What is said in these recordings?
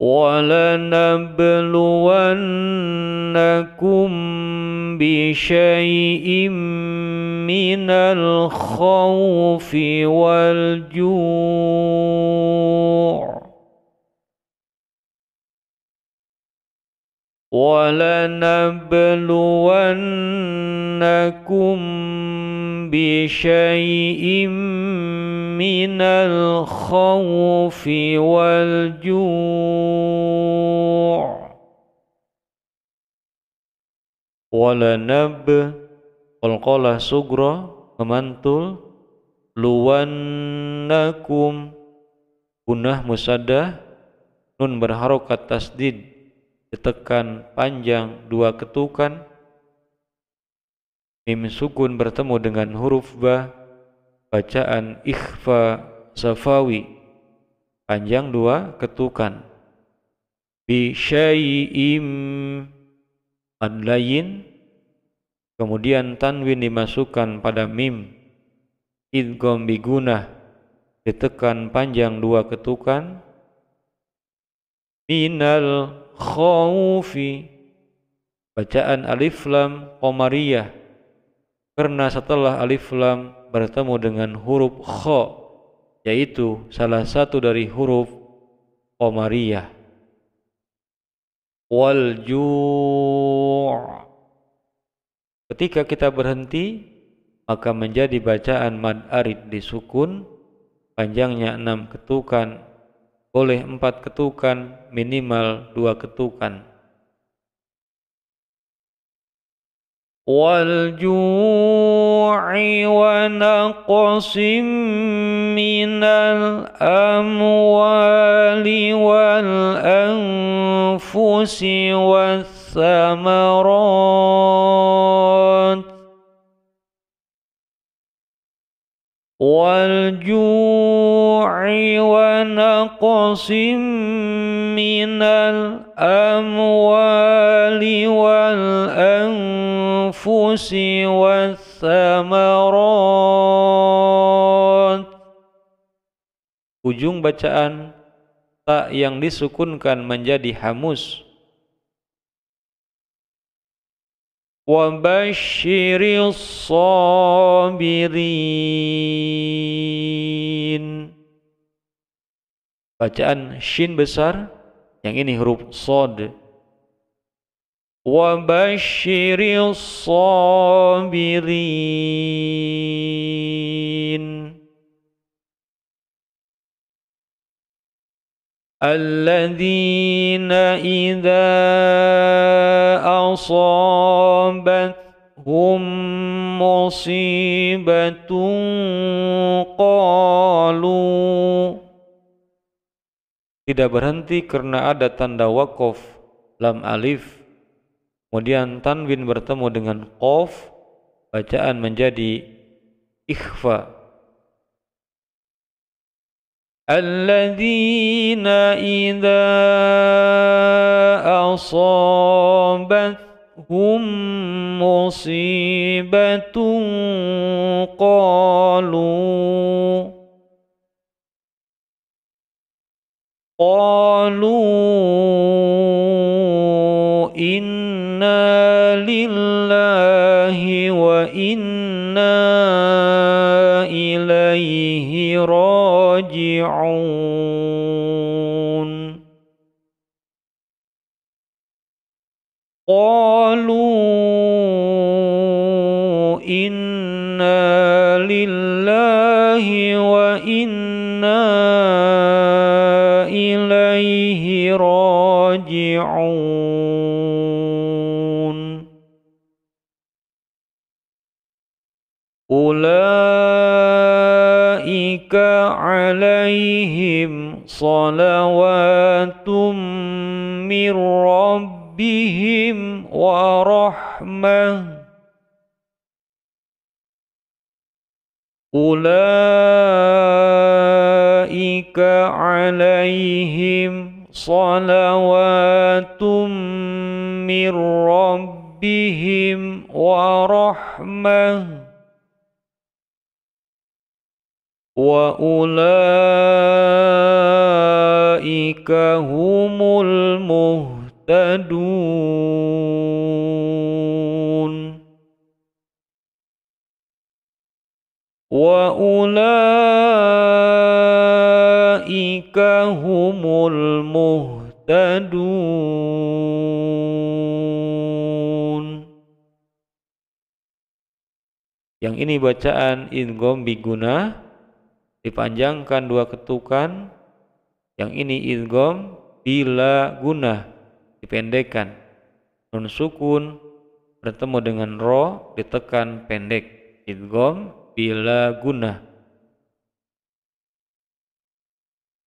ولنبلونكم بشيء من الخوف والجوع ولنبلونكم بشيء من الخوف والجوع ولنب qalqalah sugra مَمَنْتُلْ luwannakum gunah musadah nun berharokat tasdid ditekan panjang dua ketukan mim sukun bertemu dengan huruf ba bacaan ikhfa safawi panjang dua ketukan bi syai'im adlayin kemudian tanwin dimasukkan pada mim idgham bigunah ditekan panjang dua ketukan minal khawfi bacaan alif lam qamariyah karena setelah alif lam bertemu dengan huruf kha yaitu salah satu dari huruf qamariyah wal ketika kita berhenti maka menjadi bacaan mad arid disukun panjangnya enam ketukan boleh empat ketukan, minimal dua ketukan. Wal wa naqsim al amwali wal anfusi wal thamarat والجوع ونقص من الأموال والأنفس والثمرات Ujung bacaan tak yang disukunkan menjadi hamus وبشر الصابرين bacaan shin besar yang ini huruf sod وبشر الصابرين الذين إذا أصابوا جاءتهم مصيبة قالوا tidak berhenti karena ada tanda wakof lam alif kemudian tanwin bertemu dengan qaf bacaan menjadi ikhfa الذين إذا أصابتهم مصيبة قالوا قالوا إنا لله وإنا إليه راجعون يرجعون أولئك عليهم صلوات من ربهم ورحمة أولئك عليهم صلوات من ربهم ورحمة وأولئك هم المهتدون وأولئك humul muhtadun yang ini bacaan idgham biguna dipanjangkan dua ketukan yang ini idgham bila guna dipendekkan nun sukun bertemu dengan ro ditekan pendek idgham bila guna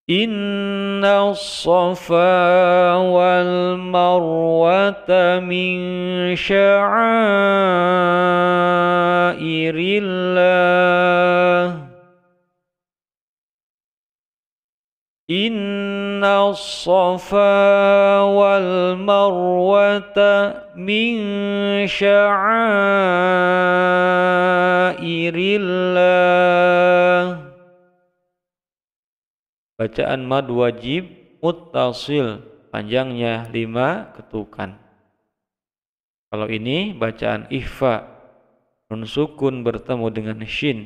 إن الصفا والمروة من شعائر الله إن الصفا والمروة من شعائر الله Bacaan mad wajib muttasil panjangnya lima ketukan. Kalau ini bacaan ihfa nun sukun bertemu dengan shin.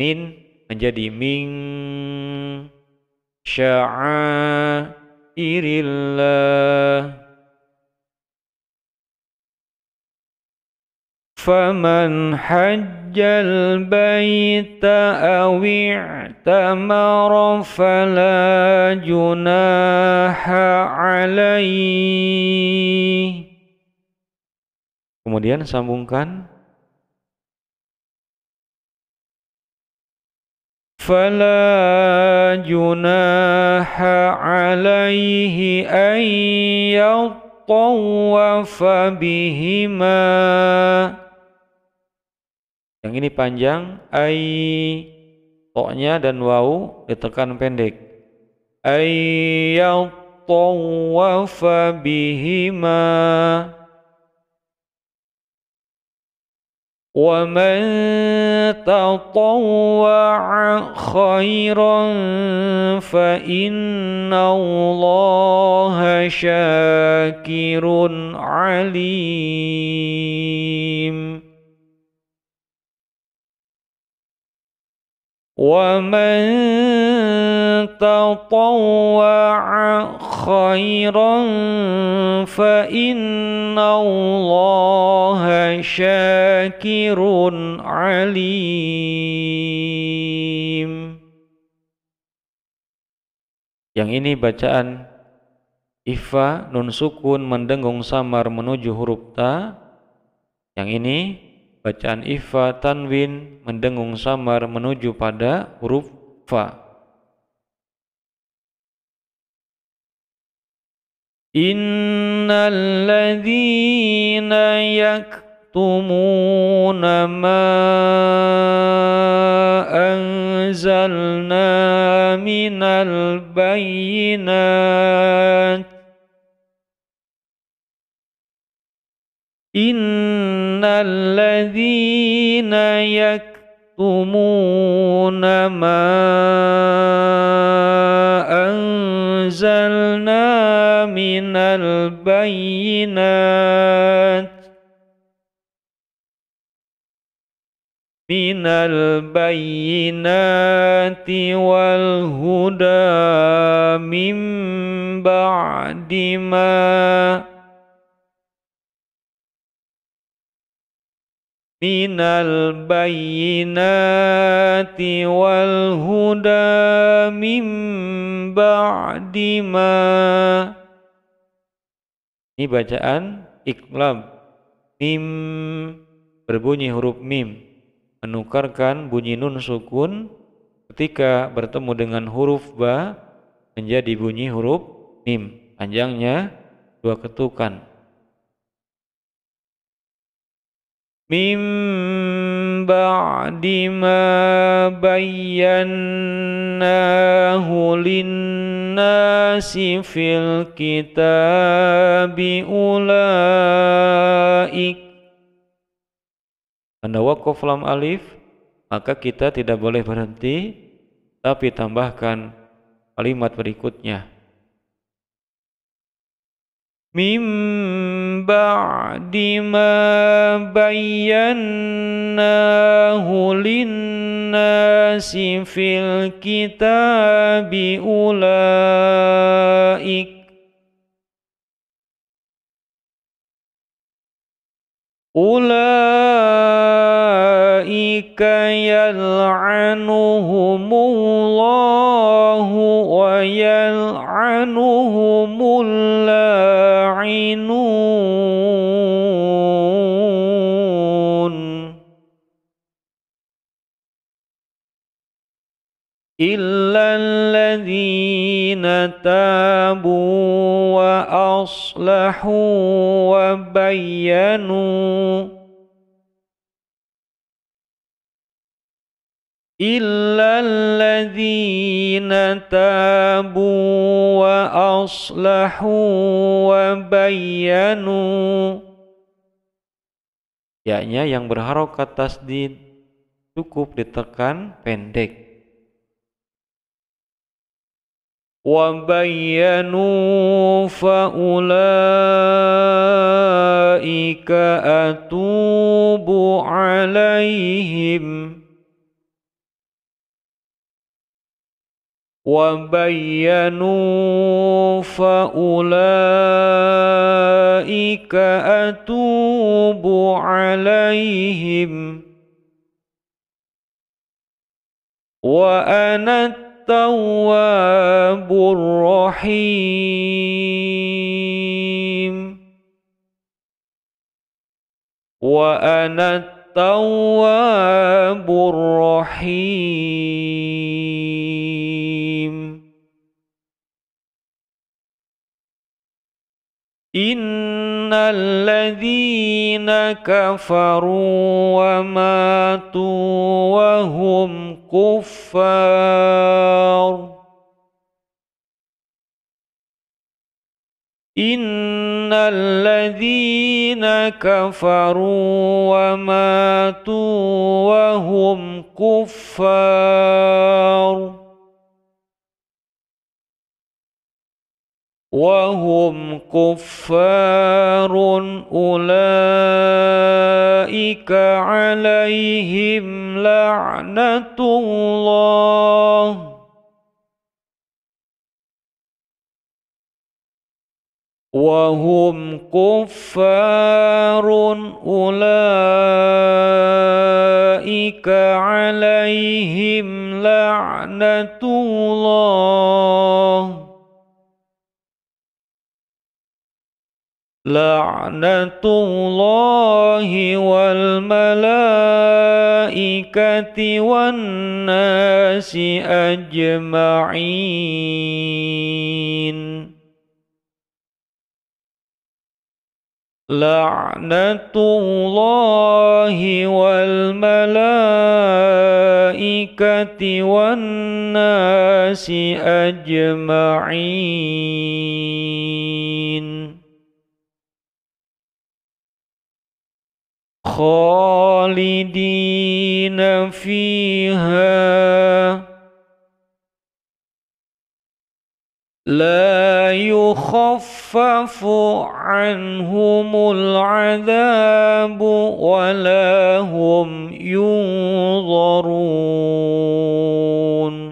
Min menjadi ming sya'irillah faman hajj hajjal baita awi'tamar fala junaha alaihi Kemudian sambungkan Fala junaha alaihi an yattawwafa bihimah yang ini panjang, ai toknya dan wau ditekan pendek. Ayyatawafa bihima wa man tatawwa'a khairan fa inna allaha syakirun alim ومن تطوع خيرا فإن الله شاكر عليم Yang ini bacaan Ifa, nun sukun, mendengung samar menuju huruf ta. Yang ini bacaan ifa tanwin mendengung samar menuju pada huruf fa innal ladzina yaktumuna ma anzalna minal bayyinat in إن الذين يكتمون ما أنزلنا من البينات من البينات والهدى من بعد ما من البينات والهدى من بعد ما ini bacaan iklam mim berbunyi huruf mim menukarkan bunyi nun sukun ketika bertemu dengan huruf ba menjadi bunyi huruf mim panjangnya dua ketukan من بعد ما بيناه للناس في الكتاب أولئك Anda wakaf lam alif maka kita tidak boleh berhenti tapi tambahkan kalimat berikutnya min ba'di ma bayyannahu linnasi fil kitabi ula'ik ula'ik الذين تابوا وأصلحوا وبينوا إلا الذين تابوا وأصلحوا وبينوا yaknya yang berharokat tasdid cukup ditekan pendek وبينوا فأولئك أتوب عليهم وبينوا فأولئك أتوب عليهم وأنا التواب الرحيم وأنا التواب الرحيم إن الذين كفروا وماتوا وهم كفار إن الذين كفروا وماتوا وهم كفار وهم كفار أولئك عليهم لعنة الله وهم كفار أولئك عليهم لعنة الله لعنة الله والملائكة والناس أجمعين لعنة الله والملائكة والناس أجمعين خالدين فيها لا يخفف عنهم العذاب ولا هم ينظرون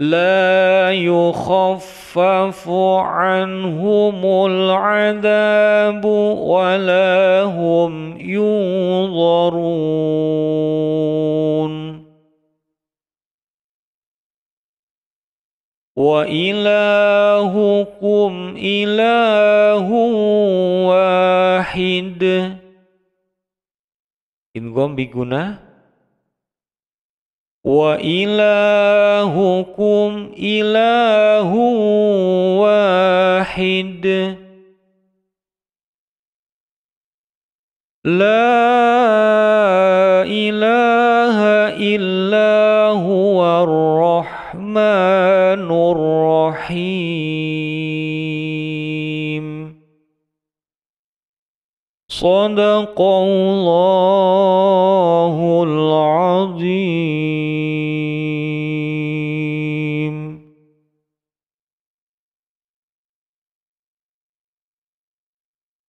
لا يخفف عنهم العذاب ولا هم ينظرون وإلهكم إله واحد إن قم بجناه وإلهكم إله واحد لا إله إلا هو الرحمن الرحيم صدق الله العظيم